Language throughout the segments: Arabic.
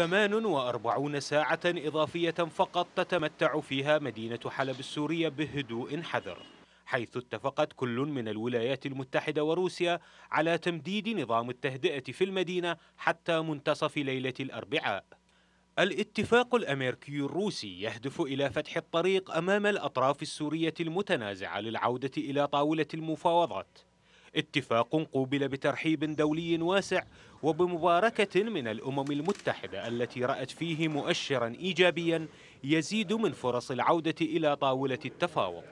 48 ساعة إضافية فقط تتمتع فيها مدينة حلب السورية بهدوء حذر حيث اتفقت كل من الولايات المتحدة وروسيا على تمديد نظام التهدئة في المدينة حتى منتصف ليلة الأربعاء الاتفاق الأمريكي الروسي يهدف إلى فتح الطريق أمام الأطراف السورية المتنازعة للعودة إلى طاولة المفاوضات اتفاق قوبل بترحيب دولي واسع وبمباركة من الأمم المتحدة التي رأت فيه مؤشرا إيجابيا يزيد من فرص العودة إلى طاولة التفاوض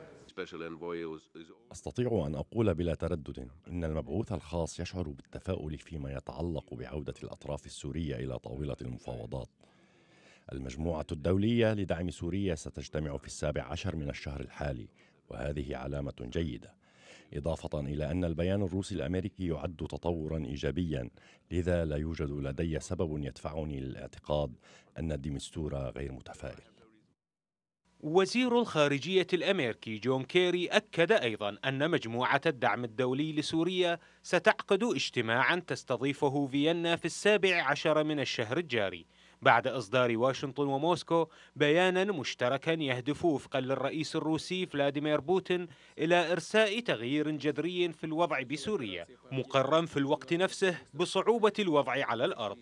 أستطيع أن أقول بلا تردد إن المبعوث الخاص يشعر بالتفاؤل فيما يتعلق بعودة الأطراف السورية إلى طاولة المفاوضات المجموعة الدولية لدعم سوريا ستجتمع في السابع عشر من الشهر الحالي وهذه علامة جيدة إضافة إلى أن البيان الروسي الأمريكي يعد تطورا إيجابيا لذا لا يوجد لدي سبب يدفعني للاعتقاد أن ديمستورا غير متفائل وزير الخارجية الأمريكي جون كيري أكد أيضا أن مجموعة الدعم الدولي لسوريا ستعقد اجتماعا تستضيفه فيينا في السابع عشر من الشهر الجاري بعد إصدار واشنطن وموسكو بيانا مشتركا يهدف وفقا للرئيس الروسي فلاديمير بوتين إلى إرساء تغيير جذري في الوضع بسوريا مقرا في الوقت نفسه بصعوبة الوضع على الأرض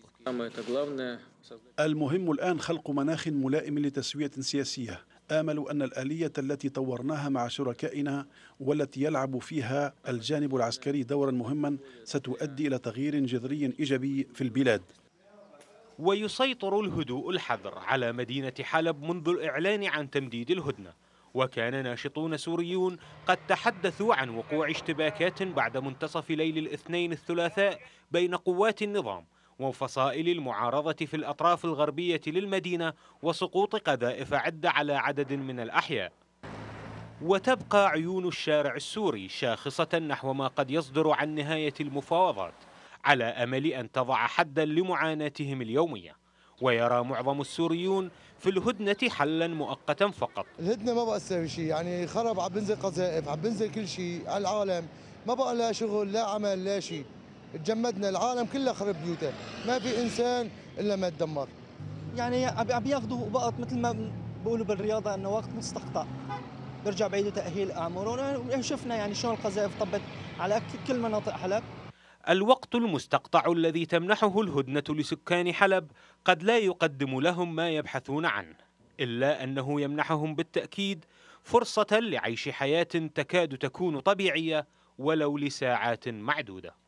المهم الآن خلق مناخ ملائم لتسوية سياسية آمل أن الآلية التي طورناها مع شركائنا والتي يلعب فيها الجانب العسكري دورا مهما ستؤدي إلى تغيير جذري إيجابي في البلاد ويسيطر الهدوء الحذر على مدينة حلب منذ الإعلان عن تمديد الهدنة وكان ناشطون سوريون قد تحدثوا عن وقوع اشتباكات بعد منتصف ليل الاثنين الثلاثاء بين قوات النظام وفصائل المعارضة في الأطراف الغربية للمدينة وسقوط قذائف عدة على عدد من الأحياء وتبقى عيون الشارع السوري شاخصة نحو ما قد يصدر عن نهاية المفاوضات على أمل أن تضع حدا لمعاناتهم اليومية ويرى معظم السوريون في الهدنة حلا مؤقتا فقط الهدنة ما بقى تساوي شيء يعني خرب عم بنزل قذائف عم بنزل كل شيء على العالم ما بقى لا شغل لا عمل لا شيء تجمدنا العالم كله خرب بيوته ما في إنسان إلا ما تدمر يعني عم ياخذوا وقت مثل ما بقولوا بالرياضة أنه وقت مستقطع برجع بعيدوا تأهيل أعمار شفنا يعني شلون القذائف طبت على كل مناطق حلب الوقت المستقطع الذي تمنحه الهدنة لسكان حلب قد لا يقدم لهم ما يبحثون عنه، إلا أنه يمنحهم بالتأكيد فرصة لعيش حياة تكاد تكون طبيعية ولو لساعات معدودة.